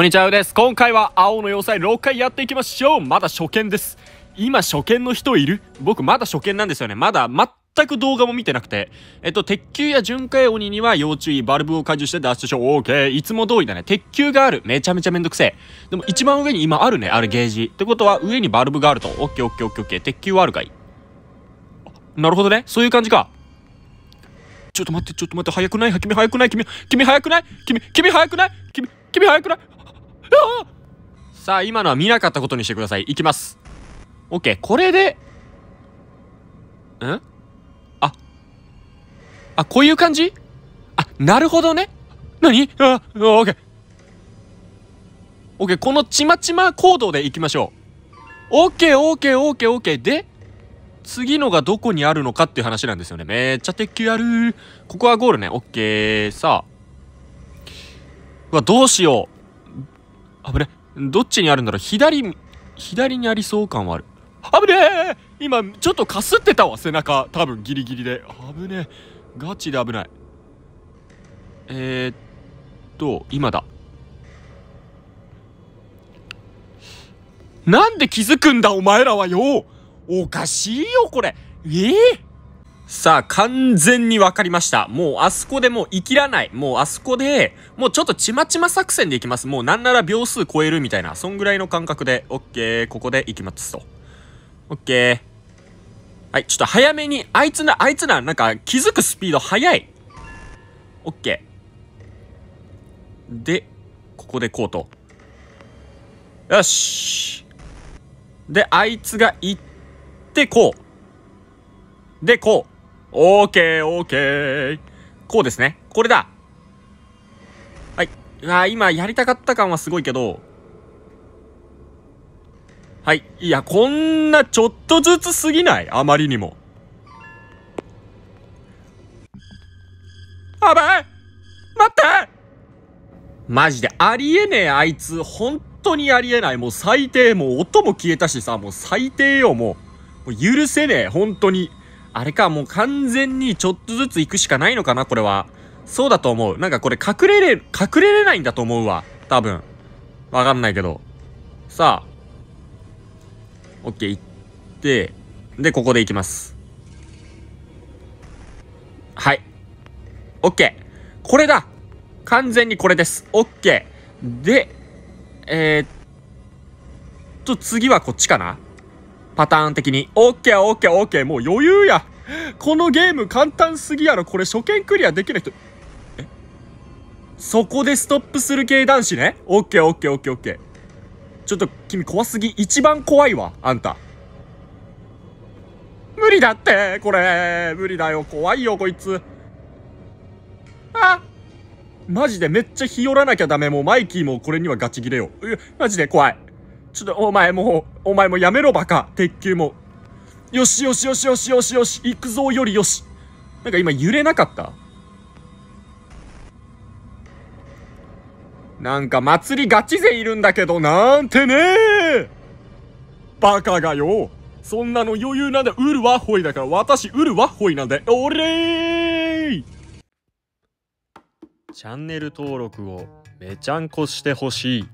こんにちはです。今回は青の要塞6回やっていきましょう。まだ初見です。今初見の人いる僕まだ初見なんですよね。まだ全く動画も見てなくて。えっと、鉄球や巡回鬼には要注意。バルブを解除して脱出しよう。オ k ケー。いつも通りだね。鉄球がある。めちゃめちゃめんどくせえ。でも一番上に今あるね。あるゲージ。ってことは上にバルブがあると。オッケーオッケーオッケーオッケー。鉄球はあるかいなるほどね。そういう感じか。ちょっと待って、ちょっと待って。早くない君早くない君、君早くない君、君早くない君、君早くないよさあ、今のは見なかったことにしてください。いきます。オッケー。これで、んあ。あ、こういう感じあ、なるほどね。何あ、オッケー。オッケー。このちまちま行動でいきましょう。オッケー、オッケー、オッケー、オッケー。で、次のがどこにあるのかっていう話なんですよね。めっちゃ鉄球あるここはゴールね。オッケー。さあ。うわ、どうしよう。危ねどっちにあるんだろう左左にありそう感はある危ねえ今ちょっとかすってたわ背中多分ギリギリで危ねえガチで危ないえー、っと今だなんで気づくんだお前らはよおかしいよこれええーさあ、完全に分かりました。もう、あそこでもう、生きらない。もう、あそこで、もう、ちょっとちまちま作戦でいきます。もう、なんなら秒数超えるみたいな。そんぐらいの感覚で、オッケー、ここでいきますと。オッケー。はい、ちょっと早めに、あいつな、あいつな、なんか、気づくスピード早い。オッケー。で、ここでこうと。よし。で、あいつが行って、こう。で、こう。オーケー、オーケー。こうですね。これだ。はい。うわ今やりたかった感はすごいけど。はい。いや、こんなちょっとずつすぎないあまりにも。あばい待ってマジで、ありえねえ、あいつ。本当にありえない。もう最低。もう音も消えたしさ、もう最低よ、もう。もう許せねえ、本当に。あれか、もう完全にちょっとずつ行くしかないのかな、これは。そうだと思う。なんかこれ隠れれ、隠れれないんだと思うわ。多分。わかんないけど。さあ。オッケー、行って、で、ここで行きます。はい。オッケー。これだ完全にこれです。オッケー。で、えー、っと、次はこっちかなパターン的に。オッケーオッケーオッケー。もう余裕や。このゲーム簡単すぎやろ。これ初見クリアできない人。えそこでストップする系男子ね。オッケーオッケーオッケーオッケー。ちょっと君怖すぎ。一番怖いわ。あんた。無理だって。これ。無理だよ。怖いよ、こいつ。あマジでめっちゃ日和らなきゃダメ。もうマイキーもこれにはガチギレよ。マジで怖い。ちょっと、お前もう、お前もやめろバカ。鉄球も。よしよしよしよしよしよし。行くぞよりよし。なんか今揺れなかったなんか祭りガチ勢いるんだけど、なんてねバカがよそんなの余裕なんだ。ウルワホイだから、私ウルワホイなんで、おれーチャンネル登録をめちゃんこしてほしい。